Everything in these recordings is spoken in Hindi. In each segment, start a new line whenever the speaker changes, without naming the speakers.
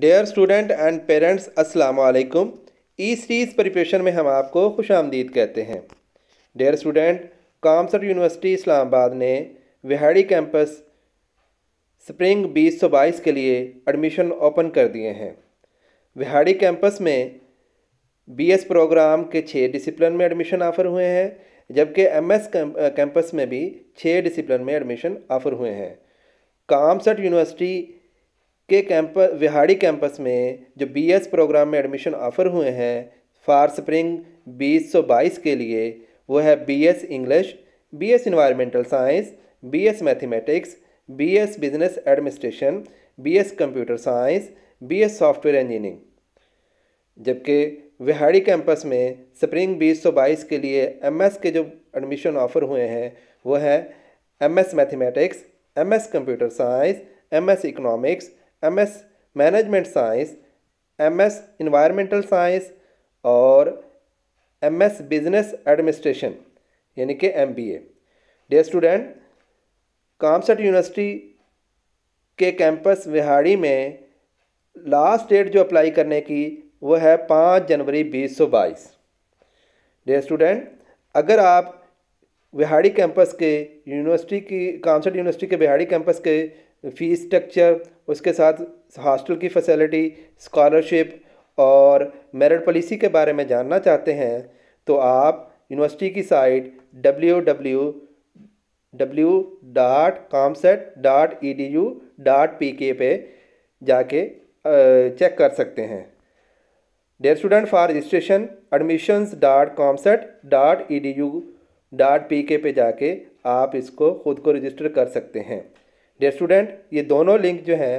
डेयर स्टूडेंट एंड पेरेंट्स अस्सलाम वालेकुम ई सीरीज़ प्रिपरेशन में हम आपको खुश आमदीद कहते हैं डेयर स्टूडेंट कामसर यूनिवर्सिटी इस्लामाबाद ने विहाड़ी कैंपस स्प्रिंग 2022 के लिए एडमिशन ओपन कर दिए हैं विहाड़ी कैंपस में बीएस प्रोग्राम के छः डिसिप्लिन में एडमिशन ऑफ़र हुए हैं जबकि एमएस कैंपस में भी छः डिसिप्लिन में एडमिशन ऑफ़र हुए हैं कामसट यूनिवर्सिटी के कैंपस विहाड़ी कैंपस में जो बीएस प्रोग्राम में एडमिशन ऑफ़र हुए हैं फार स्प्रिंग बीस के लिए वो है BS English BS environmental science BS mathematics BS business administration BS computer science BS software engineering जबकि विहाड़ी कैंपस में स्प्रिंग बीस के लिए एम के जो एडमिशन ऑफ़र हुए हैं वह है M S mathematics S computer science M S economics M S management science M S environmental science और एम एस बिजनेस एडमिनिस्ट्रेशन यानी कि M B A day student COMSATS university के कैंपस विहाड़ी में लास्ट डेट जो अप्लाई करने की वो है पाँच जनवरी बीस सौ बाईस डे स्टूडेंट अगर आप बिहाड़ी कैंपस के यूनिवर्सिटी की कामसेट यूनिवर्सिटी के बिहाड़ी कैंपस के फ़ीस स्ट्रक्चर उसके साथ हॉस्टल की फैसिलिटी स्कॉलरशिप और मेरिट पॉलिसी के बारे में जानना चाहते हैं तो आप यूनिवर्सिटी की site W W W dot dot E D U dot P K पे जाके चेक कर सकते हैं dear student for registration admissions dot set dot E D U dot P K पे जाके आप इसको खुद को रजिस्टर कर सकते हैं डेयर स्टूडेंट ये दोनों लिंक जो हैं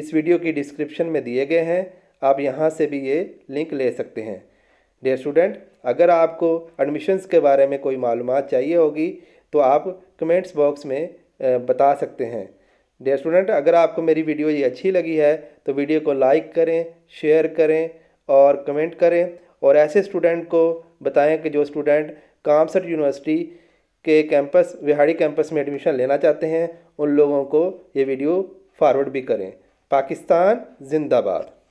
इस वीडियो की डिस्क्रिप्शन में दिए गए हैं आप यहाँ से भी ये लिंक ले सकते हैं डेयर स्टूडेंट अगर आपको एडमिशन्स के बारे में कोई मालूम चाहिए होगी तो आप कमेंट्स बॉक्स में बता सकते हैं डेयर स्टूडेंट अगर आपको मेरी वीडियो ये अच्छी लगी है तो वीडियो को लाइक करें शेयर करें और कमेंट करें और ऐसे स्टूडेंट को बताएं कि जो स्टूडेंट कामसर यूनिवर्सिटी के कैंपस विहाड़ी कैंपस में एडमिशन लेना चाहते हैं उन लोगों को ये वीडियो फॉरवर्ड भी करें पाकिस्तान जिंदाबाद